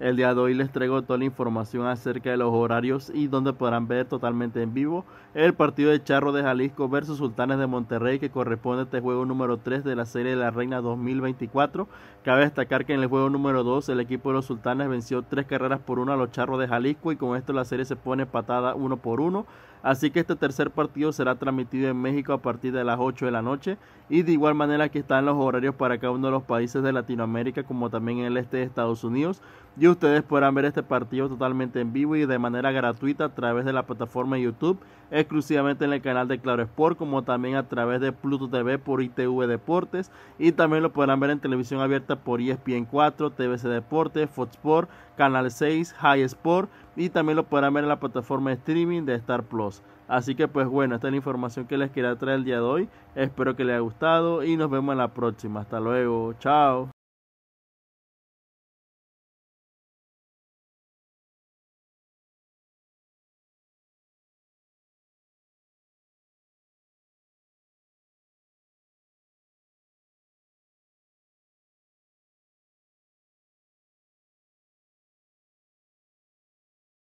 El día de hoy les traigo toda la información acerca de los horarios y donde podrán ver totalmente en vivo el partido de Charro de Jalisco versus Sultanes de Monterrey que corresponde a este juego número 3 de la serie de la Reina 2024. Cabe destacar que en el juego número 2 el equipo de los Sultanes venció 3 carreras por 1 a los Charros de Jalisco y con esto la serie se pone patada 1 por 1. Así que este tercer partido será transmitido en México a partir de las 8 de la noche y de igual manera que están los horarios para cada uno de los países de Latinoamérica como también en el este de Estados Unidos y ustedes podrán ver este partido totalmente en vivo y de manera gratuita a través de la plataforma YouTube exclusivamente en el canal de Claro Sport como también a través de Pluto TV por ITV Deportes y también lo podrán ver en televisión abierta por ESPN 4, TVC Deportes, Fox Sport, Canal 6, High Sport y también lo podrán ver en la plataforma de streaming de Star Plus. Así que pues bueno, esta es la información que les quería traer el día de hoy. Espero que les haya gustado y nos vemos en la próxima. Hasta luego, chao.